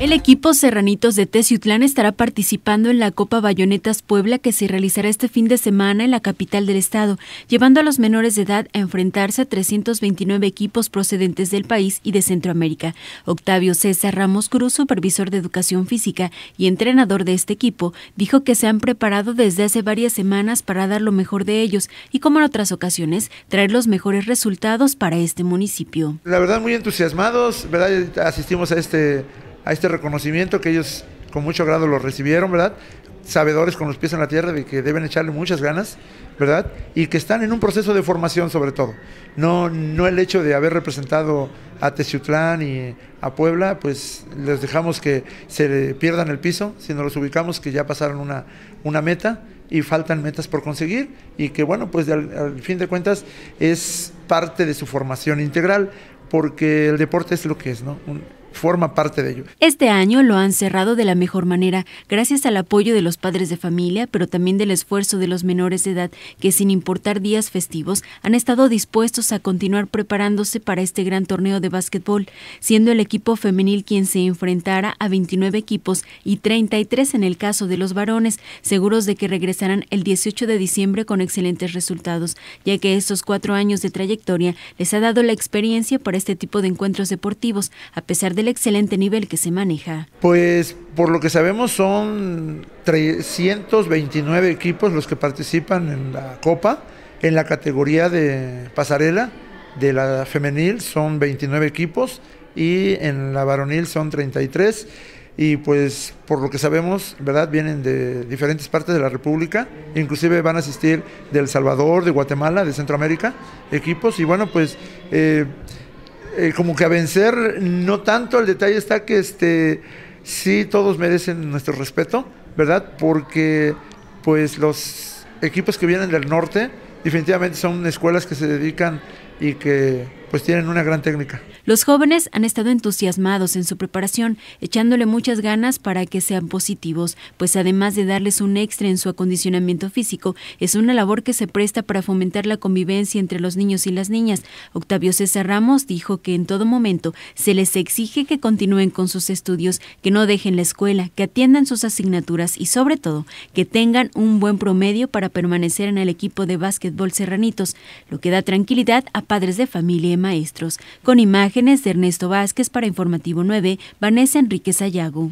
El equipo Serranitos de Teciutlán estará participando en la Copa Bayonetas Puebla que se realizará este fin de semana en la capital del estado, llevando a los menores de edad a enfrentarse a 329 equipos procedentes del país y de Centroamérica. Octavio César Ramos Cruz, supervisor de educación física y entrenador de este equipo, dijo que se han preparado desde hace varias semanas para dar lo mejor de ellos y, como en otras ocasiones, traer los mejores resultados para este municipio. La verdad, muy entusiasmados, ¿verdad? Asistimos a este a este reconocimiento que ellos con mucho grado lo recibieron, ¿verdad? Sabedores con los pies en la tierra de que deben echarle muchas ganas, ¿verdad? Y que están en un proceso de formación sobre todo. No, no el hecho de haber representado a Teciutlán y a Puebla, pues les dejamos que se pierdan el piso, sino los ubicamos que ya pasaron una, una meta y faltan metas por conseguir y que bueno, pues al, fin de cuentas es parte de su formación integral porque el deporte es lo que es, ¿no? forma parte de ello. Este año lo han cerrado de la mejor manera, gracias al apoyo de los padres de familia, pero también del esfuerzo de los menores de edad, que sin importar días festivos, han estado dispuestos a continuar preparándose para este gran torneo de básquetbol, siendo el equipo femenil quien se enfrentara a 29 equipos y 33 en el caso de los varones, seguros de que regresarán el 18 de diciembre con excelentes resultados, ya que estos cuatro años de trayectoria les ha dado la experiencia para este tipo de encuentros deportivos, a pesar de el excelente nivel que se maneja? Pues por lo que sabemos son 329 equipos los que participan en la Copa, en la categoría de pasarela de la femenil son 29 equipos y en la varonil son 33 y pues por lo que sabemos, ¿verdad? Vienen de diferentes partes de la República, inclusive van a asistir de El Salvador, de Guatemala, de Centroamérica, equipos y bueno, pues eh, eh, como que a vencer, no tanto, el detalle está que este, sí todos merecen nuestro respeto, ¿verdad? Porque pues los equipos que vienen del norte definitivamente son escuelas que se dedican y que pues tienen una gran técnica. Los jóvenes han estado entusiasmados en su preparación, echándole muchas ganas para que sean positivos, pues además de darles un extra en su acondicionamiento físico, es una labor que se presta para fomentar la convivencia entre los niños y las niñas. Octavio César Ramos dijo que en todo momento se les exige que continúen con sus estudios, que no dejen la escuela, que atiendan sus asignaturas y sobre todo que tengan un buen promedio para permanecer en el equipo de básquetbol Serranitos, lo que da tranquilidad a padres de familia y maestros, con imágenes de Ernesto Vázquez para Informativo 9, Vanessa Enrique Ayago.